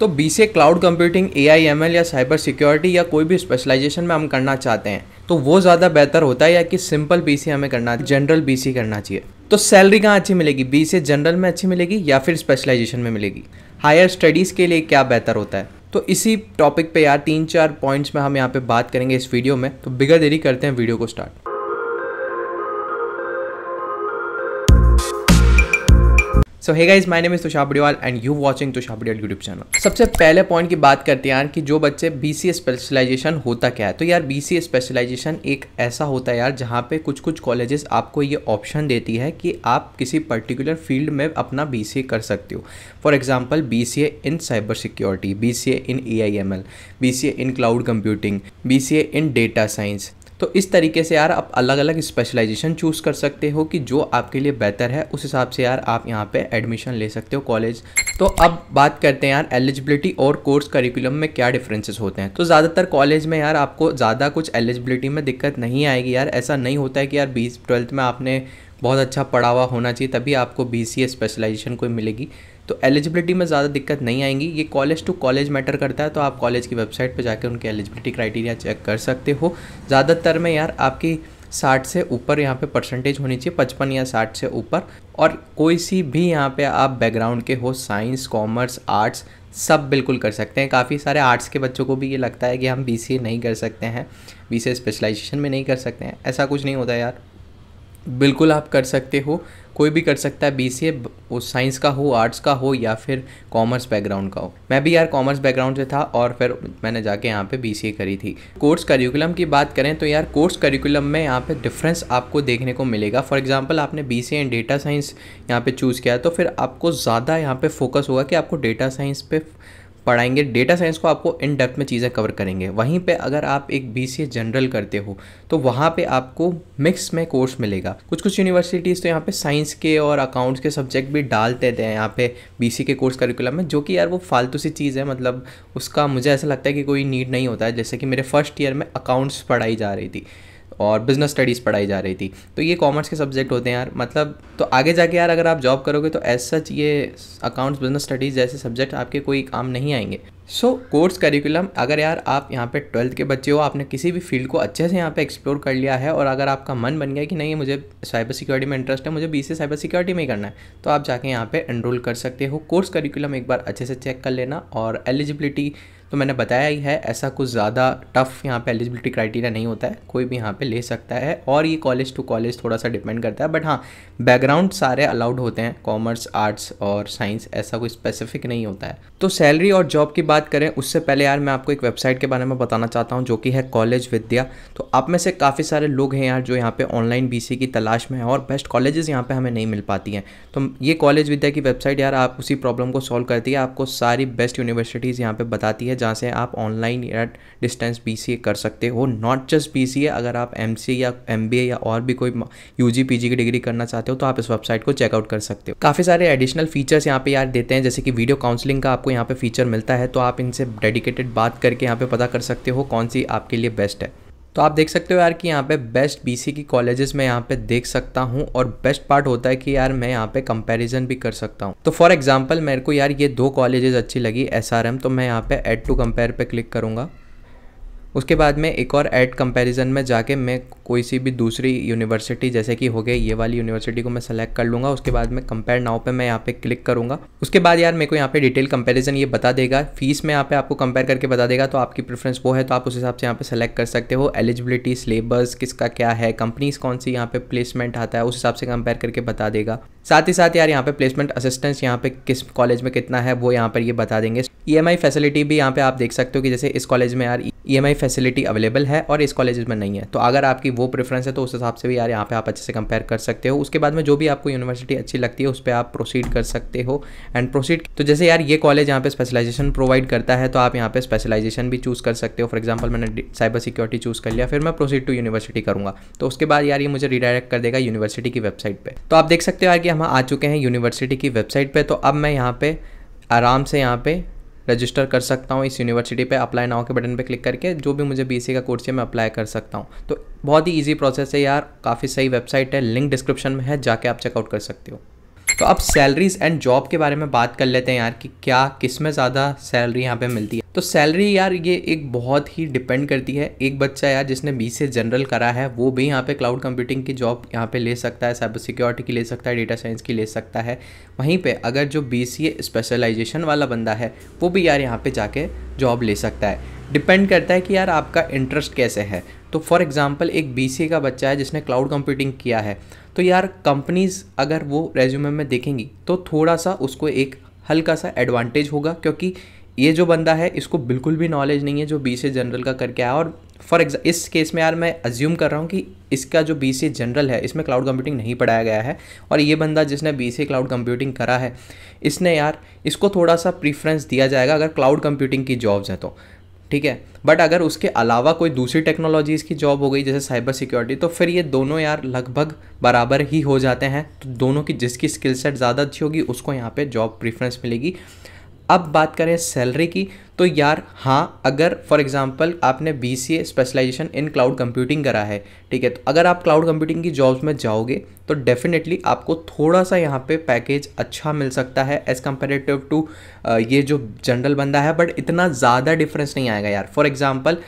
तो बी से cloud computing A I M L या साइबर सिक्योरिटी या कोई भी स्पेशलाइजेशन में हम करना चाहते हैं तो वो ज़्यादा बेहतर होता है या कि सिंपल बी सी हमें करना जनरल बी सी करना चाहिए तो सैलरी कहाँ अच्छी मिलेगी बी से जनरल में अच्छी मिलेगी या फिर स्पेशलाइजेशन में मिलेगी हायर स्टडीज़ के लिए क्या बेहतर होता है तो इसी टॉपिक पे यार तीन चार पॉइंट्स में हम यहाँ पे बात करेंगे इस वीडियो में तो बिगर देरी करते हैं वीडियो को start so hey guys my name is Tushar Badiyal and you watching Tushar Badiwal YouTube channel सबसे पहले पॉइंट की बात करते हैं यार कि जो बच्चे बी सी स्पेशलाइजेशन होता क्या है तो यार बी सी स्पेशलाइजेशन एक ऐसा होता है यार जहाँ पे कुछ कुछ कॉलेजेस आपको ये ऑप्शन देती है कि आप किसी पर्टिकुलर फील्ड में अपना बी सी ए कर सकते हो for example B C A in cyber security B C A in A I M L B C A in cloud computing B C A in data science तो इस तरीके से यार आप अलग अलग स्पेशलाइजेशन चूज़ कर सकते हो कि जो आपके लिए बेहतर है उस हिसाब से यार आप यहाँ पे एडमिशन ले सकते हो कॉलेज तो अब बात करते हैं यार एलिजिबिलिटी और कोर्स करिकुलम में क्या डिफरेंसेस होते हैं तो ज़्यादातर कॉलेज में यार आपको ज़्यादा कुछ एलिजिबिलिटी में दिक्कत नहीं आएगी यार ऐसा नहीं होता है कि यार बीस ट्वेल्थ में आपने बहुत अच्छा पढ़ा हुआ होना चाहिए तभी आपको बी सी स्पेशलाइजेशन कोई मिलेगी तो एलिजिबिलिटी में ज़्यादा दिक्कत नहीं आएंगी ये कॉलेज टू कॉलेज मैटर करता है तो आप कॉलेज की वेबसाइट पर जाकर उनके एलिजिबिलिटी क्राइटेरिया चेक कर सकते हो ज़्यादातर में यार आपकी साठ से ऊपर यहाँ पे परसेंटेज होनी चाहिए पचपन या साठ से ऊपर और कोई सी भी यहाँ पे आप बैकग्राउंड के हो साइंस कॉमर्स आर्ट्स सब बिल्कुल कर सकते हैं काफ़ी सारे आर्ट्स के बच्चों को भी ये लगता है कि हम बी नहीं कर सकते हैं बी स्पेशलाइजेशन में नहीं कर सकते हैं ऐसा कुछ नहीं होता यार बिल्कुल आप कर सकते हो कोई भी कर सकता है बी ए वो साइंस का हो आर्ट्स का हो या फिर कॉमर्स बैकग्राउंड का हो मैं भी यार कॉमर्स बैकग्राउंड से था और फिर मैंने जाके यहाँ पे बी सी ए करी थी कोर्स करिकुलम की बात करें तो यार कोर्स करिकुलम में यहाँ पे डिफरेंस आपको देखने को मिलेगा फॉर एग्जांपल आपने B C and data science यहाँ पे चूज़ किया तो फिर आपको ज़्यादा यहाँ पर फोकस होगा कि आपको डेटा साइंस पे पढ़ाएंगे डेटा साइंस को आपको इन डेप्थ में चीज़ें कवर करेंगे वहीं पे अगर आप एक बी सी जनरल करते हो तो वहाँ पे आपको मिक्स में कोर्स मिलेगा कुछ कुछ यूनिवर्सिटीज़ तो यहाँ पे साइंस के और अकाउंट्स के सब्जेक्ट भी डालते थे यहाँ पे बी सी के कोर्स करिकुलम में जो कि यार वो फालतू सी चीज़ है मतलब उसका मुझे ऐसा लगता है कि कोई नीड नहीं होता है जैसे कि मेरे फर्स्ट ईयर में अकाउंट्स पढ़ाई जा रही थी और बिज़नेस स्टडीज़ पढ़ाई जा रही थी तो ये कॉमर्स के सब्जेक्ट होते हैं यार मतलब तो आगे जाके यार अगर आप जॉब करोगे तो एज सच ये अकाउंट्स बिजनेस स्टडीज़ जैसे सब्जेक्ट आपके कोई काम नहीं आएंगे सो कोर्स करिकुलम अगर यार आप यहाँ पे ट्वेल्थ के बच्चे हो आपने किसी भी फील्ड को अच्छे से यहाँ पे एक्सप्लोर कर लिया है और अगर आपका मन बन गया कि नहीं मुझे साइबर सिक्योरिटी में इंटरेस्ट है मुझे बी से साइबर सिक्योरिटी में ही करना है तो आप जाके यहाँ पे एनरोल कर सकते हो कोर्स करिकुलम एक बार अच्छे से चेक कर लेना और एलिजिबिलिटी तो मैंने बताया ही है ऐसा कुछ ज़्यादा टफ़ यहाँ पे एलिजिबिलिटी क्राइटेरिया नहीं होता है कोई भी यहाँ पे ले सकता है और ये कॉलेज टू कॉलेज थोड़ा सा डिपेंड करता है बट हाँ बैकग्राउंड सारे अलाउड होते हैं कॉमर्स आर्ट्स और साइंस ऐसा कोई स्पेसिफिक नहीं होता है तो सैलरी और जॉब की बात करें उससे पहले यार मैं आपको एक वेबसाइट के बारे में बताना चाहता हूँ जो कि है कॉलेज विद्या तो आप में से काफ़ी सारे लोग हैं यार जो यहाँ पे ऑनलाइन बी की तलाश में है और बेस्ट कॉलेजेस यहाँ पे हमें नहीं मिल पाती हैं तो ये कॉलेज विद्या की वेबसाइट यार आप उसी प्रॉब्लम को सॉल्व करती है आपको सारी बेस्ट यूनिवर्सिटीज़ यहाँ पर बताती है जहाँ से आप ऑनलाइन एट डिस्टेंस बी कर सकते हो नॉट जस्ट बी अगर आप एम या एम या और भी कोई यू जी की डिग्री करना चाहते हो तो आप इस वेबसाइट को चेकआउट कर सकते हो काफ़ी सारे एडिशनल फीचर्स यहाँ पे यार देते हैं जैसे कि वीडियो काउंसलिंग का आपको यहाँ पे फीचर मिलता है तो आप इनसे डेडिकेटेड बात करके यहाँ पे पता कर सकते हो कौन सी आपके लिए बेस्ट है तो आप देख सकते हो यार कि यहाँ पे बेस्ट बीसी की कॉलेजेस मैं यहाँ पे देख सकता हूँ और बेस्ट पार्ट होता है कि यार मैं यहाँ पे कंपैरिजन भी कर सकता हूँ तो फॉर एग्जांपल मेरे को यार ये दो कॉलेजेस अच्छी लगी एसआरएम तो मैं यहाँ पे एड टू कंपेयर पे क्लिक करूँगा उसके बाद में एक और एड कंपैरिजन में जाके मैं कोई सी भी दूसरी यूनिवर्सिटी जैसे कि हो गई ये वाली यूनिवर्सिटी को मैं सेलेक्ट कर लूँगा उसके बाद में कंपेयर नाउ पे मैं यहाँ पे क्लिक करूँगा उसके बाद यार मेरे को यहाँ पे डिटेल कंपैरिजन ये बता देगा फीस में यहाँ पे आपको कंपेयर करके बता देगा तो आपकी प्रेफरेंस वो है तो आप उस हिसाब से यहाँ पे सेलेक्ट कर सकते हो एलिजिबिलिटी सिलेबस किसका क्या है कंपनीज कौन सी यहाँ पे प्लेसमेंट आता है उस हिसाब से कंपेयर करके बता देगा साथ ही साथ यार यहाँ पे प्लेसमेंट असिस्टेंस यहाँ पे किस कॉलेज में कितना है वो यहाँ पर ये यह बता देंगे ई e फैसिलिटी भी यहाँ पे आप देख सकते हो कि जैसे इस कॉलेज में यार ई फैसिलिटी अवेलेबल है और इस कॉलेज में नहीं है तो अगर आपकी वो प्रेफरेंस है तो उस हिसाब से भी यार यहाँ पे आप अच्छे से कंपेयर कर सकते हो उसके बाद में जो भी आपको यूनिवर्सिटी अच्छी लगती है उस पर आप प्रोसीड कर सकते हो एंड प्रोसीड तो जैसे यार ये कॉलेज यहाँ पे स्पेशलाइजेशन प्रोवाइड करता है तो आप यहाँ पे स्पेशलाइजेशन भी चूज़ कर सकते हो फॉर एग्जाम्पल मैंने साइबर सिक्योरिटी चूज़ कर लिया फिर मैं प्रोसीड टू यूनिवर्सिटी करूँगा तो उसके बाद यार ये मुझे रिडायरेक्ट कर देगा यूनिवर्सिटी की वेबसाइट पर तो आप देख सकते हो यार कि हम आ चुके हैं यूनिवर्सिटी की वेबसाइट पे तो अब मैं यहाँ पे आराम से यहाँ पे रजिस्टर कर सकता हूँ इस यूनिवर्सिटी पे अप्लाई नाउ के बटन पे क्लिक करके जो भी मुझे बीसी का कोर्स है मैं अप्लाई कर सकता हूँ तो बहुत ही ईजी प्रोसेस है यार काफ़ी सही वेबसाइट है लिंक डिस्क्रिप्शन में है जाके आप चेकआउट कर सकते हो तो अब सैलरीज एंड जॉब के बारे में बात कर लेते हैं यार कि क्या किस में ज़्यादा सैलरी यहाँ पे मिलती है तो सैलरी यार ये एक बहुत ही डिपेंड करती है एक बच्चा यार जिसने बी से जनरल करा है वो भी यहाँ पे क्लाउड कंप्यूटिंग की जॉब यहाँ पे ले सकता है साइबर सिक्योरिटी की ले सकता है डेटा साइंस की ले सकता है वहीं पर अगर जो बी स्पेशलाइजेशन वाला बंदा है वो भी यार यहाँ पर जाके जॉब ले सकता है डिपेंड करता है कि यार आपका इंटरेस्ट कैसे है तो फॉर एग्ज़ाम्पल एक बी का बच्चा है जिसने क्लाउड कंप्यूटिंग किया है तो यार कंपनीज़ अगर वो रेज्यूमे में देखेंगी तो थोड़ा सा उसको एक हल्का सा एडवांटेज होगा क्योंकि ये जो बंदा है इसको बिल्कुल भी नॉलेज नहीं है जो बी जनरल का करके आया और फॉर एग्जा इस केस में यार मैं अज्यूम कर रहा हूँ कि इसका जो बी जनरल है इसमें क्लाउड कंप्यूटिंग नहीं पढ़ाया गया है और ये बंदा जिसने बी क्लाउड कंप्यूटिंग करा है इसने यार इसको थोड़ा सा प्रीफ्रेंस दिया जाएगा अगर क्लाउड कंप्यूटिंग की जॉब्स हैं तो ठीक है बट अगर उसके अलावा कोई दूसरी टेक्नोलॉजीज़ की जॉब हो गई जैसे साइबर सिक्योरिटी तो फिर ये दोनों यार लगभग बराबर ही हो जाते हैं तो दोनों की जिसकी स्किल सेट ज़्यादा अच्छी होगी उसको यहाँ पे जॉब प्रेफरेंस मिलेगी अब बात करें सैलरी की तो यार हाँ अगर फॉर एग्जांपल आपने B C specialization in cloud computing करा है ठीक है तो अगर आप क्लाउड कंप्यूटिंग की जॉब्स में जाओगे तो डेफिनेटली आपको थोड़ा सा यहाँ पे पैकेज अच्छा मिल सकता है एज़ कम्पेरेटिव टू ये जो जनरल बंदा है बट इतना ज़्यादा डिफरेंस नहीं आएगा यार फॉर एग्ज़ाम्पल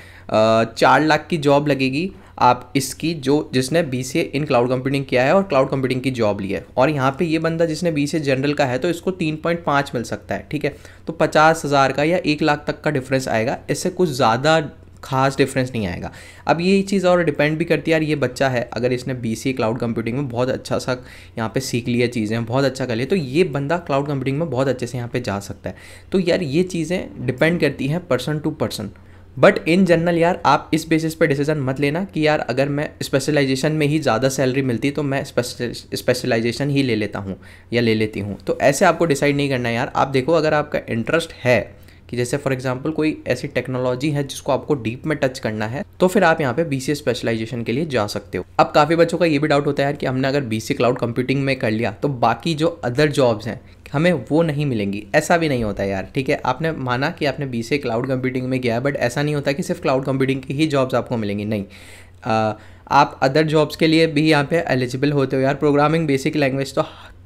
चार लाख की जॉब लगेगी आप इसकी जो जिसने B C in cloud computing किया है और क्लाउड कंप्यूटिंग की जॉब ली है और यहाँ पे ये बंदा जिसने बी सी जनरल का है तो इसको तीन पॉइंट पाँच मिल सकता है ठीक है तो पचास हज़ार का या एक लाख तक का डिफरेंस आएगा इससे कुछ ज़्यादा खास डिफरेंस नहीं आएगा अब ये चीज़ और डिपेंड भी करती है यार ये बच्चा है अगर इसने बी सी क्लाउड कंप्यूटिंग में बहुत अच्छा सा यहाँ पे सीख लिया चीज़ें बहुत अच्छा कर लिया तो ये बंदा क्लाउड कंप्यूटिंग में बहुत अच्छे से यहाँ पे जा सकता है तो यार ये चीज़ें डिपेंड करती हैं person to person but in general यार आप इस बेसिस पे डिसीजन मत लेना कि यार अगर मैं स्पेशलाइजेशन में ही ज़्यादा सैलरी मिलती तो मैं स्पेशलाइजेशन ही ले लेता हूँ या ले लेती हूँ तो ऐसे आपको डिसाइड नहीं करना यार आप देखो अगर आपका इंटरेस्ट है कि जैसे फॉर एग्जाम्पल कोई ऐसी टेक्नोलॉजी है जिसको आपको डीप में टच करना है तो फिर आप यहाँ पे बी स्पेशलाइजेशन के लिए जा सकते हो अब काफ़ी बच्चों का ये भी डाउट होता है यार कि हमने अगर बी क्लाउड कंप्यूटिंग में कर लिया तो बाकी जो अदर जॉब्स हैं हमें वो नहीं मिलेंगी ऐसा भी नहीं होता यार ठीक है आपने माना कि आपने बी से क्लाउड कंप्यूटिंग में गया बट ऐसा नहीं होता कि सिर्फ क्लाउड कंप्यूटिंग की ही जॉब्स आपको मिलेंगी नहीं आ, आप अदर जॉब्स के लिए भी यहाँ पे एलिजिबल होते हो यार प्रोग्रामिंग बेसिक लैंग्वेज तो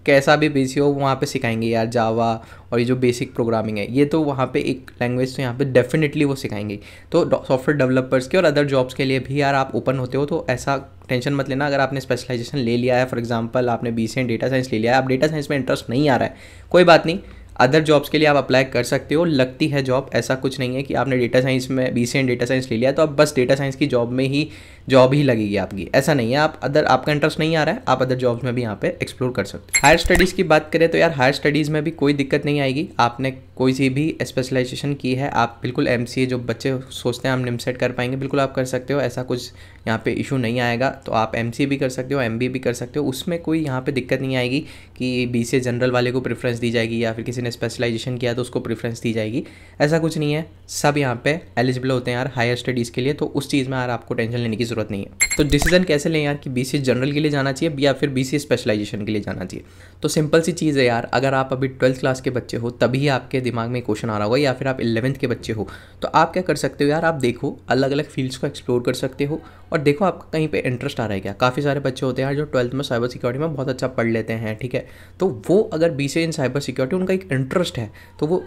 कैसा भी बिजी हो वहाँ पे सिखाएंगे यार जावा और ये जो बेसिक प्रोग्रामिंग है ये तो वहाँ पे एक लैंग्वेज तो यहाँ पे डेफिनेटली वो सिखाएंगे तो सॉफ्टवेयर डेवलपर्स के और अदर जॉब्स के लिए भी यार आप ओपन होते हो तो ऐसा टेंशन मत लेना अगर आपने स्पेशलाइजेशन ले लिया है फॉर एग्जाम्पल आपने बी सी डेटा साइंस ले लिया है आप डेटा साइंस में इंटरेस्ट नहीं आ रहा है कोई बात नहीं अदर जॉब्स के लिए आप अप्लाई कर सकते हो लगती है जॉब ऐसा कुछ नहीं है कि आपने डेटा साइंस में बी सी डेटा साइंस ले लिया तो आप बस डेटा साइंस की जॉब में ही जॉब ही लगेगी आपकी ऐसा नहीं है आप अदर आपका इंटरेस्ट नहीं आ रहा है आप अदर जॉब्स में भी यहाँ पे एक्सप्लोर कर सकते हो हायर स्टडीज़ की बात करें तो यार हायर स्टडीज़ में भी कोई दिक्कत नहीं आएगी आपने कोई सी भी स्पेशलाइजेशन की है आप बिल्कुल एम जो बच्चे सोचते हैं हम निमसेट कर पाएंगे बिल्कुल आप कर सकते हो ऐसा कुछ यहाँ पे इशू नहीं आएगा तो आप एम भी कर सकते हो एम भी कर सकते हो उसमें कोई यहाँ पे दिक्कत नहीं आएगी कि बी जनरल वाले को प्रेफरेंस दी जाएगी या फिर किसी ने स्पेशलाइजेशन किया तो उसको प्रेफरेंस दी जाएगी ऐसा कुछ नहीं है सब यहाँ पे एलिजिबल होते हैं यार हायर स्टडीज़ के लिए तो उस चीज़ में यार आपको टेंशन लेने की ज़रूरत नहीं है तो डिसीजन कैसे लें यार कि बी जनरल के लिए जाना चाहिए या फिर बी स्पेशलाइजेशन के लिए जाना चाहिए तो सिंपल सी चीज़ है यार अगर आप अभी ट्वेल्थ क्लास के बच्चे हो तभी आपके दिमाग में क्वेश्चन आ रहा होगा या फिर आप इलेवंथ के बच्चे हो तो आप क्या कर सकते हो यार आप देखो अलग अलग फील्ड्स को एक्सप्लोर कर सकते हो और देखो आपका कहीं पर इंटरेस्ट आ रहा है क्या काफ़ी सारे बच्चे होते हैं यार जो ट्वेल्थ में साइबर सिक्योरिटी में बहुत अच्छा पढ़ लेते हैं ठीक है तो वो अगर बी इन साइबर सिक्योरिटी उनका एक इंटरेस्ट है तो वो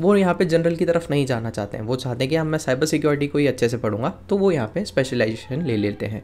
वो यहाँ पे जनरल की तरफ नहीं जाना चाहते हैं वो चाहते हैं कि हम मैं साइबर सिक्योरिटी को ही अच्छे से पढ़ूंगा तो वो यहाँ पे स्पेशलाइजेशन ले लेते हैं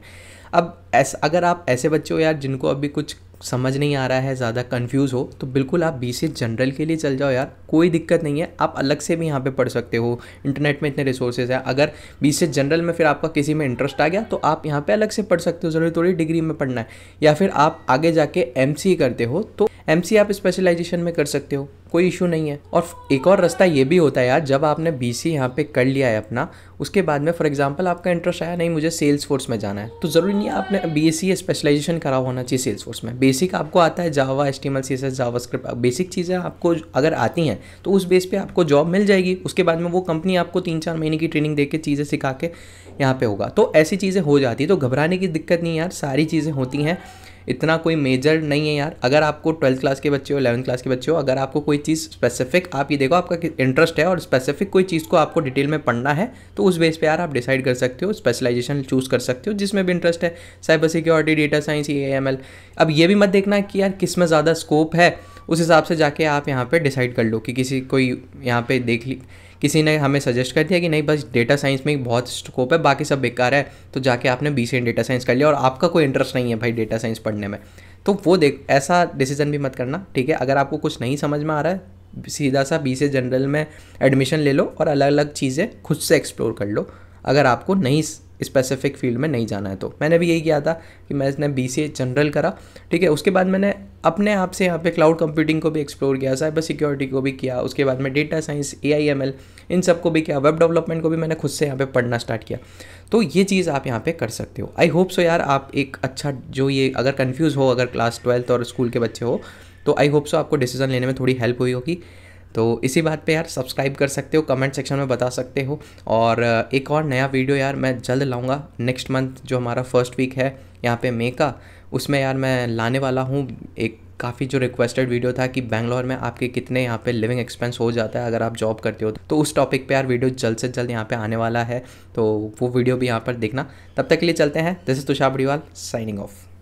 अब ऐसा अगर आप ऐसे बच्चे हो यार जिनको अभी कुछ समझ नहीं आ रहा है ज़्यादा कंफ्यूज हो तो बिल्कुल आप बी सी जनरल के लिए चल जाओ यार कोई दिक्कत नहीं है आप अलग से भी यहाँ पे पढ़ सकते हो इंटरनेट में इतने रिसोर्सेज हैं अगर बी सी जनरल में फिर आपका किसी में इंटरेस्ट आ गया तो आप यहाँ पे अलग से पढ़ सकते हो ज़रूरी थोड़ी डिग्री में पढ़ना है या फिर आप आगे जाके एम करते हो तो एम आप स्पेशलाइजेशन में कर सकते हो कोई इशू नहीं है और एक और रास्ता ये भी होता है यार जब आपने बी सी यहाँ पे कर लिया है अपना उसके बाद में फॉर एग्जांपल आपका इंटरेस्ट आया नहीं मुझे सेल्स फोर्स में जाना है तो ज़रूरी नहीं है आपने बी एस सी स्पेशलाइजेशन करा होना चाहिए सेल्स फोर्स में बेसिक आपको आता है Java H T M L C S S JavaScript basic चीज़ें आपको अगर आती हैं तो उस बेस पर आपको जॉब मिल जाएगी उसके बाद में वो कंपनी आपको तीन चार महीने की ट्रेनिंग दे के चीज़ें सिखा के यहाँ पर होगा तो ऐसी चीज़ें हो जाती है तो घबराने की दिक्कत नहीं यार सारी चीज़ें होती हैं इतना कोई मेजर नहीं है यार अगर आपको ट्वेल्थ क्लास के बच्चे हो इलेवंथ क्लास के बच्चे हो अगर आपको कोई चीज़ स्पेसिफिक आप ये देखो आपका इंटरेस्ट है और स्पेसिफिक कोई चीज़ को आपको डिटेल में पढ़ना है तो उस बेस पर यार आप डिसाइड कर सकते हो स्पेशलाइजेशन चूज़ कर सकते हो जिसमें भी इंटरेस्ट है cyber security data science A M L अब ये भी मत देखना कि यार किस में ज़्यादा स्कोप है उस हिसाब से जाके आप यहाँ पर डिसाइड कर लो कि किसी कोई यहाँ पर देख ली किसी ने हमें सजेस्ट कर दिया कि नहीं बस डेटा साइंस में बहुत स्कोप है बाकी सब बेकार है तो जाके आपने बी सी डेटा साइंस कर लिया और आपका कोई इंटरेस्ट नहीं है भाई डेटा साइंस पढ़ने में तो वो देख ऐसा डिसीजन भी मत करना ठीक है अगर आपको कुछ नहीं समझ में आ रहा है सीधा सा बी जनरल में एडमिशन ले लो और अलग अलग चीज़ें खुद से एक्सप्लोर कर लो अगर आपको नहीं स्पेसिफिक फील्ड में नहीं जाना है तो मैंने भी यही किया था कि मैंने बी जनरल करा ठीक है उसके बाद मैंने अपने आप से यहाँ पे क्लाउड कंप्यूटिंग को भी एक्सप्लोर किया साइबर सिक्योरिटी को भी किया उसके बाद में data science A I M L इन सब को भी किया वेब डेवलपमेंट को भी मैंने खुद से यहाँ पे पढ़ना स्टार्ट किया तो ये चीज़ आप यहाँ पे कर सकते हो आई होप सो यार आप एक अच्छा जो ये अगर कन्फ्यूज़ हो अगर क्लास ट्वेल्थ और स्कूल के बच्चे हो तो आई होप सो आपको डिसीजन लेने में थोड़ी हेल्प हुई होगी तो इसी बात पे यार सब्सक्राइब कर सकते हो कमेंट सेक्शन में बता सकते हो और एक और नया वीडियो यार मैं जल्द लाऊंगा नेक्स्ट मंथ जो हमारा फर्स्ट वीक है यहाँ पे मे का उसमें यार मैं लाने वाला हूँ एक काफ़ी जो रिक्वेस्टेड वीडियो था कि बैंगलोर में आपके कितने यहाँ पे लिविंग एक्सपेंस हो जाता है अगर आप जॉब करते हो तो उस टॉपिक पे यार वीडियो जल्द से जल्द यहाँ पे आने वाला है तो वो वीडियो भी यहाँ पर देखना तब तक के लिए चलते हैं this is Tushar Badiwal signing of